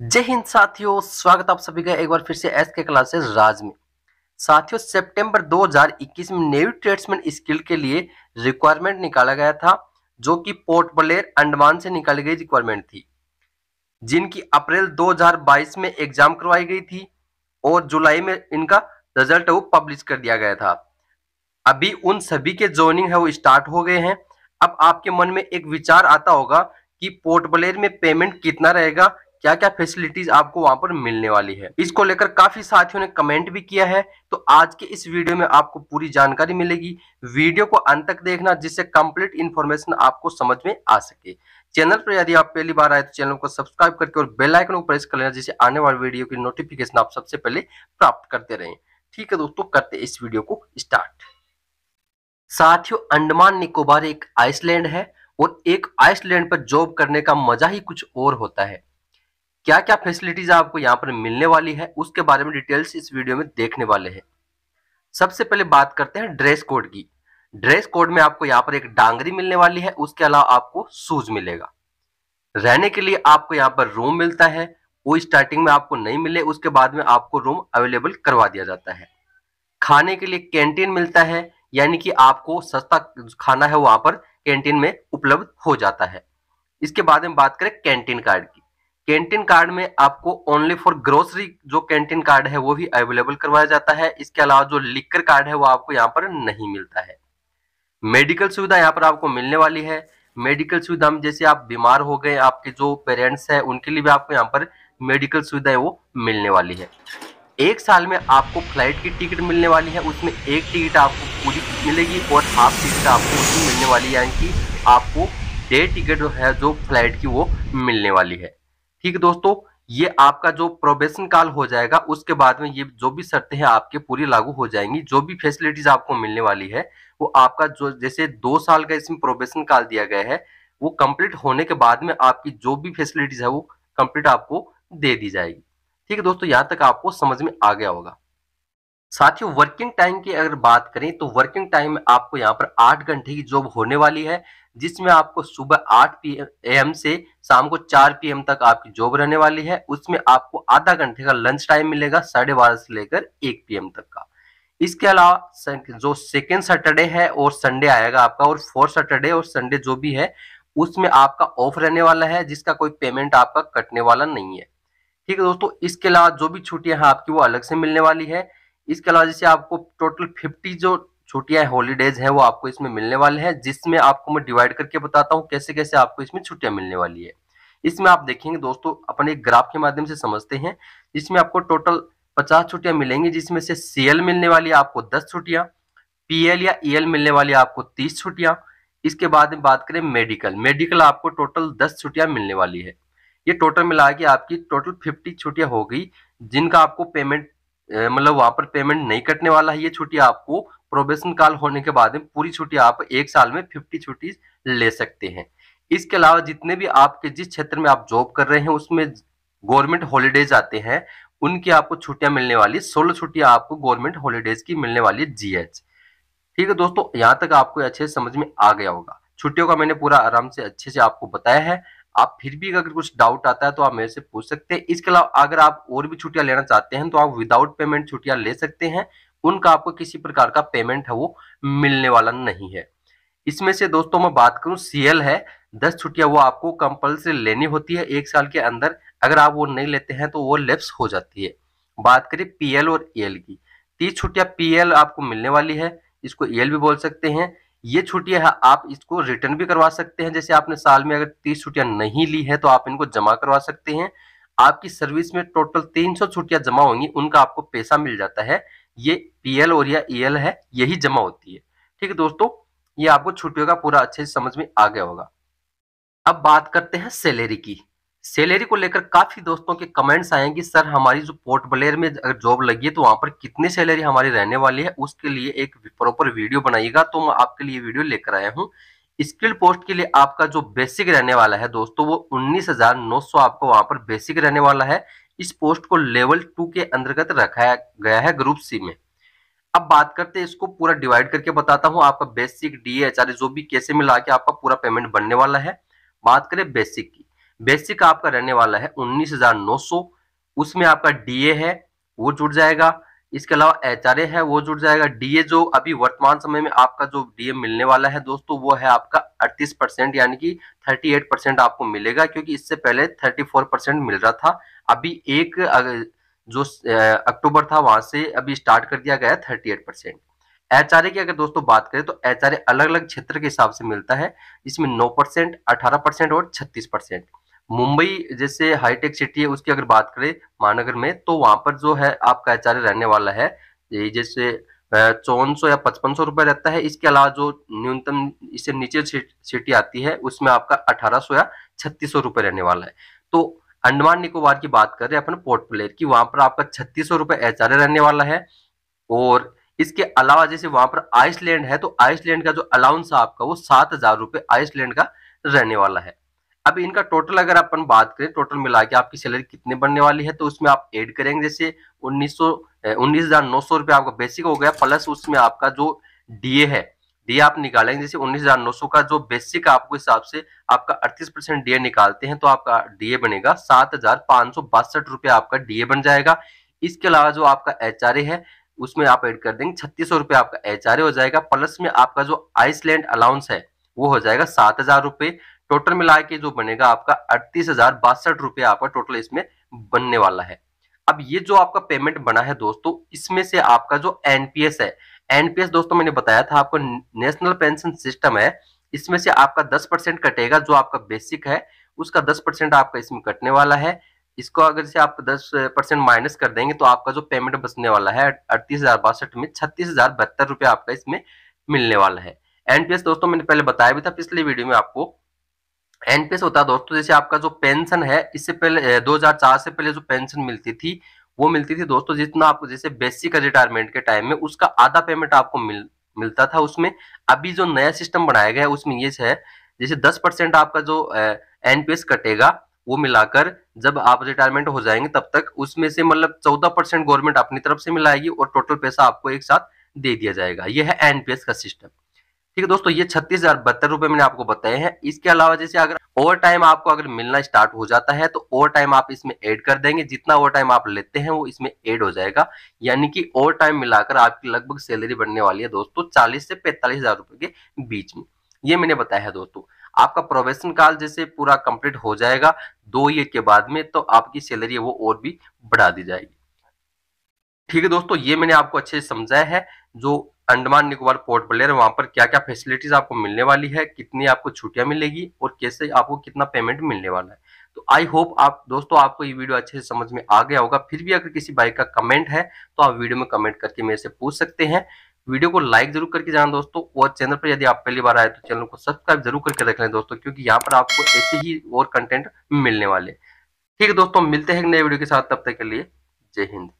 हम्म। जय हिंद साथियों स्वागत आप सभी का एक बार फिर से एस के क्लासेस राज में साथियों सितंबर 2021 में नेवी ट्रेड्समैन स्किल के लिए रिक्वायरमेंट निकाला गया था जो कि पोर्ट ब्लेयर अंडमान से निकाली गई रिक्वायरमेंट थी जिनकी अप्रैल 2022 में एग्जाम करवाई गई थी और जुलाई में इनका रिजल्ट वो पब्लिश कर दिया गया था अभी उन सभी के ज्वाइनिंग है वो स्टार्ट हो गए हैं अब आपके मन में एक विचार आता होगा कि पोर्ट ब्लेयर में पेमेंट कितना रहेगा क्या क्या फैसिलिटीज आपको वहां पर मिलने वाली है इसको लेकर काफी साथियों ने कमेंट भी किया है तो आज के इस वीडियो में आपको पूरी जानकारी मिलेगी वीडियो को अंत तक देखना जिससे कंप्लीट इन्फॉर्मेशन आपको समझ में आ सके चैनल पर यदि आप पहली बार आए तो चैनल को सब्सक्राइब करके और बेल आइकन को प्रेस कर लेना जिससे आने वाले वीडियो की नोटिफिकेशन आप सबसे पहले प्राप्त करते रहे ठीक है दोस्तों करते इस वीडियो को स्टार्ट साथियों अंडमान निकोबार एक आइसलैंड है और एक आइसलैंड पर जॉब करने का मजा ही कुछ और होता है क्या क्या फैसिलिटीज आपको यहाँ पर मिलने वाली है उसके बारे में डिटेल्स इस वीडियो में देखने वाले हैं सबसे पहले बात करते हैं ड्रेस कोड की ड्रेस कोड में आपको यहाँ पर एक डांगरी मिलने वाली है उसके अलावा आपको शूज मिलेगा रहने के लिए आपको यहाँ पर रूम मिलता है वो स्टार्टिंग में आपको नहीं मिले उसके बाद में आपको रूम अवेलेबल करवा दिया जाता है खाने के लिए कैंटीन मिलता है यानी कि आपको सस्ता खाना है वहां पर कैंटीन में उपलब्ध हो जाता है इसके बाद में बात करें कैंटीन कार्ड की कैंटीन कार्ड में आपको ओनली फॉर ग्रोसरी जो कैंटीन कार्ड है वो भी अवेलेबल करवाया जाता है इसके अलावा जो लिकर कार्ड है वो आपको यहाँ पर नहीं मिलता है मेडिकल सुविधा यहाँ पर आपको मिलने वाली है मेडिकल सुविधा में जैसे आप बीमार हो गए आपके जो पेरेंट्स हैं उनके लिए भी आपको यहाँ पर मेडिकल सुविधा है वो मिलने वाली है एक साल में आपको फ्लाइट की टिकट मिलने वाली है उसमें एक टिकट आपको पूरी मिलेगी और हाफ टिकट आपको उसमें मिलने वाली है यानी कि आपको डे टिकट जो है जो फ्लाइट की वो मिलने वाली है ठीक है दोस्तों ये आपका जो प्रोबेशन काल हो जाएगा उसके बाद में ये जो भी शर्तें हैं आपके पूरी लागू हो जाएंगी जो भी फैसिलिटीज आपको मिलने वाली है वो आपका जो जैसे दो साल का इसमें प्रोबेशन काल दिया गया है वो कंप्लीट होने के बाद में आपकी जो भी फैसिलिटीज है वो कंप्लीट आपको दे दी जाएगी ठीक है दोस्तों यहाँ तक आपको समझ में आ गया होगा साथियों वर्किंग टाइम की अगर बात करें तो वर्किंग टाइम में आपको यहाँ पर आठ घंटे की जॉब होने वाली है जिसमें आपको सुबह आठ पी एम से शाम को चार पी एम तक आपकी जॉब रहने वाली है उसमें आपको आधा घंटे का लंच टाइम मिलेगा साढ़े बारह से लेकर एक पी एम तक का इसके अलावा जो सेकेंड सैटरडे है और संडे आएगा आपका और फोर्थ सैटरडे और संडे जो भी है उसमें आपका ऑफ रहने वाला है जिसका कोई पेमेंट आपका कटने वाला नहीं है ठीक है दोस्तों इसके अलावा जो भी छुट्टियां हैं आपकी वो अलग से मिलने वाली है इसके अलावा जैसे आपको टोटल फिफ्टी जो छुट्टियां हॉलीडेज है वो आपको इसमें मिलने वाले हैं जिसमें आपको मैं डिवाइड करके बताता हूँ कैसे कैसे आपको इसमें छुट्टियां मिलने वाली है इसमें आप देखेंगे दोस्तों अपने एक ग्राफ के माध्यम से समझते हैं जिसमें आपको टोटल पचास छुट्टियां मिलेंगी जिसमें से सीएल मिलने वाली है आपको दस छुट्टियां पीएल या ईएल e मिलने वाली है आपको तीस छुट्टियां इसके बाद में बात करें मेडिकल मेडिकल आपको टोटल दस छुट्टियां मिलने वाली है ये टोटल मिला के आपकी टोटल फिफ्टी छुट्टियां हो गई जिनका आपको पेमेंट मतलब वहां पर पेमेंट नहीं कटने वाला है ये छुट्टी आपको प्रोबेशन काल होने के बाद में पूरी छुट्टी आप एक साल में फिफ्टी छुट्टी ले सकते हैं इसके अलावा जितने भी आपके जिस क्षेत्र में आप जॉब कर रहे हैं उसमें गवर्नमेंट हॉलीडेज आते हैं उनकी आपको छुट्टियां मिलने वाली सोलह छुट्टियां आपको गवर्नमेंट हॉलीडेज की मिलने वाली है जीएच ठीक है दोस्तों यहाँ तक आपको अच्छे से समझ में आ गया होगा छुट्टियों का मैंने पूरा आराम से अच्छे से आपको बताया है आप फिर भी अगर कुछ डाउट आता है तो आप मेरे से पूछ सकते हैं इसके अलावा अगर आप और भी छुट्टियां लेना चाहते हैं तो आप विदाउट पेमेंट छुट्टियां ले सकते हैं उनका आपको किसी प्रकार का पेमेंट है वो मिलने वाला नहीं है इसमें से दोस्तों मैं बात करूं सीएल है दस छुट्टियां वो आपको कंपल्सरी लेनी होती है एक साल के अंदर अगर आप वो नहीं लेते हैं तो वो लेप्स हो जाती है बात करें पीएल और एल e की तीस छुट्टियां पीएल आपको मिलने वाली है इसको एल e भी बोल सकते हैं ये छुट्टियां आप इसको रिटर्न भी करवा सकते हैं जैसे आपने साल में अगर तीस छुट्टियां नहीं ली है तो आप इनको जमा करवा सकते हैं आपकी सर्विस में टोटल तीन सौ छुट्टियां जमा होंगी उनका आपको पैसा मिल जाता है ये पीएल और या ईएल e है यही जमा होती है ठीक है दोस्तों ये आपको छुट्टियों का पूरा अच्छे से समझ में आ गया होगा अब बात करते हैं सैलरी की सैलरी को लेकर काफी दोस्तों के कमेंट्स आएंगे सर हमारी जो पोर्ट ब्लेयर में अगर जॉब लगी है तो वहां पर कितनी सैलरी हमारी रहने वाली है उसके लिए एक प्रॉपर वीडियो बनाइएगा तो मैं आपके लिए वीडियो लेकर आया हूँ स्किल्ड पोस्ट के लिए आपका जो बेसिक रहने वाला है दोस्तों वो उन्नीस हजार नौ सौ आपको वहां पर बेसिक रहने वाला है इस पोस्ट को लेवल टू के अंतर्गत रखा गया है ग्रुप सी में अब बात करते हैं इसको पूरा डिवाइड करके बताता हूँ आपका बेसिक डी एच आर जो भी कैसे मिला के आपका पूरा पेमेंट बनने वाला है बात करें बेसिक की बेसिक आपका रहने वाला है 19,900 उसमें आपका डीए है वो जुड़ जाएगा इसके अलावा एच है वो जुड़ जाएगा डीए जो अभी वर्तमान समय में आपका जो डीए मिलने वाला है दोस्तों वो है आपका 38 परसेंट यानी कि 38 परसेंट आपको मिलेगा क्योंकि इससे पहले 34 परसेंट मिल रहा था अभी एक जो अक्टूबर था वहां से अभी स्टार्ट कर दिया गया थर्टी एट परसेंट एच की अगर दोस्तों बात करें तो एच अलग अलग क्षेत्र के हिसाब से मिलता है जिसमें नौ परसेंट अठारह परसेंट और छत्तीस परसेंट मुंबई जैसे हाईटेक सिटी है उसकी अगर बात करें महानगर में तो वहां पर जो है आपका एच रहने वाला है जैसे चौवन सौ या पचपन सौ रुपए रहता है इसके अलावा जो न्यूनतम इससे नीचे सिटी आती है उसमें आपका अठारह सौ या छत्तीस सौ रुपये रहने वाला है तो अंडमान निकोबार की बात कर रहे हैं अपन पोर्ट प्लेयर की वहां पर आपका छत्तीस सौ रुपये एच रहने वाला है और इसके अलावा जैसे वहां पर आइसलैंड है तो आइसलैंड का जो अलाउंस है आपका वो सात हजार रुपये आइसलैंड का रहने वाला है अब इनका टोटल अगर अपन बात करें टोटल मिला के आपकी सैलरी कितने बनने वाली है तो उसमें आप ऐड करेंगे जैसे उन्नीस सौ उन्नीस हजार नौ सौ आपका बेसिक हो गया प्लस उसमें आपका जो डीए है डीए आप निकालेंगे जैसे उन्नीस नौ सौ का जो बेसिक आपको हिसाब से आपका अड़तीस परसेंट डीए निकालते हैं तो आपका डीए बनेगा सात हजार पांच सौ बासठ रुपया आपका डीए बन जाएगा इसके अलावा जो आपका एच है उसमें आप ऐड कर देंगे छत्तीस सौ आपका एच हो जाएगा प्लस में आपका जो आइसलैंड अलाउंस है वो हो जाएगा सात हजार रुपए टोटल मिला के जो बनेगा आपका अड़तीस हजार बासठ रुपया आपका टोटल इसमें बनने वाला है अब ये जो आपका पेमेंट बना है दोस्तों इसमें से आपका जो एनपीएस है एनपीएस दोस्तों मैंने बताया था आपका नेशनल पेंशन सिस्टम है इसमें से आपका दस परसेंट कटेगा जो आपका बेसिक है उसका दस परसेंट आपका इसमें कटने वाला है इसको अगर से आप दस परसेंट माइनस कर देंगे तो आपका जो पेमेंट बचने वाला है अड़तीस हजार बासठ में छत्तीस हजार बहत्तर रुपया आपका इसमें मिलने वाला है एनपीएस दोस्तों मैंने पहले बताया भी था पिछले वीडियो में आपको एनपीएस होता है दोस्तों जैसे आपका जो पेंशन है इससे पहले 2004 से पहले जो पेंशन मिलती थी वो मिलती थी दोस्तों जितना आपको जैसे बेसिक रिटायरमेंट के टाइम में उसका आधा पेमेंट आपको मिल मिलता था उसमें अभी जो नया सिस्टम बनाया गया है उसमें ये है जैसे दस परसेंट आपका जो एनपीएस कटेगा वो मिलाकर जब आप रिटायरमेंट हो जाएंगे तब तक उसमें से मतलब चौदह परसेंट गवर्नमेंट अपनी तरफ से मिलाएगी और टोटल पैसा आपको एक साथ दे दिया जाएगा यह है एनपीएस का सिस्टम ठीक है दोस्तों ये छत्तीस हजार बहत्तर रुपए मैंने आपको बताए हैं इसके अलावा जैसे अगर ओवर टाइम आपको अगर मिलना स्टार्ट हो जाता है तो ओवर टाइम आप इसमें ऐड कर देंगे जितना ओवर टाइम आप लेते हैं वो इसमें ऐड हो जाएगा यानी कि ओवर टाइम मिलाकर आपकी लगभग सैलरी बढ़ने वाली है दोस्तों चालीस से पैंतालीस हजार रुपए के बीच में ये मैंने बताया है दोस्तों आपका प्रोबेशन काल जैसे पूरा कंप्लीट हो जाएगा दो ईयर के बाद में तो आपकी सैलरी वो और भी बढ़ा दी जाएगी ठीक है दोस्तों ये मैंने आपको अच्छे से समझाया है जो अंडमान निकोबार पोर्ट ब्लेयर वहां पर क्या क्या फैसिलिटीज आपको मिलने वाली है कितनी आपको छुट्टियां मिलेगी और कैसे आपको कितना पेमेंट मिलने वाला है तो आई होप आप दोस्तों आपको ये वीडियो अच्छे से समझ में आ गया होगा फिर भी अगर किसी भाई का कमेंट है तो आप वीडियो में कमेंट करके मेरे से पूछ सकते हैं वीडियो को लाइक जरूर करके जाना दोस्तों और चैनल पर यदि आप पहली बार आए तो चैनल को सब्सक्राइब जरूर करके रख लें दोस्तों क्योंकि यहाँ पर आपको ऐसे ही और कंटेंट मिलने वाले ठीक है दोस्तों मिलते हैं नए वीडियो के साथ तब तक के लिए जय हिंद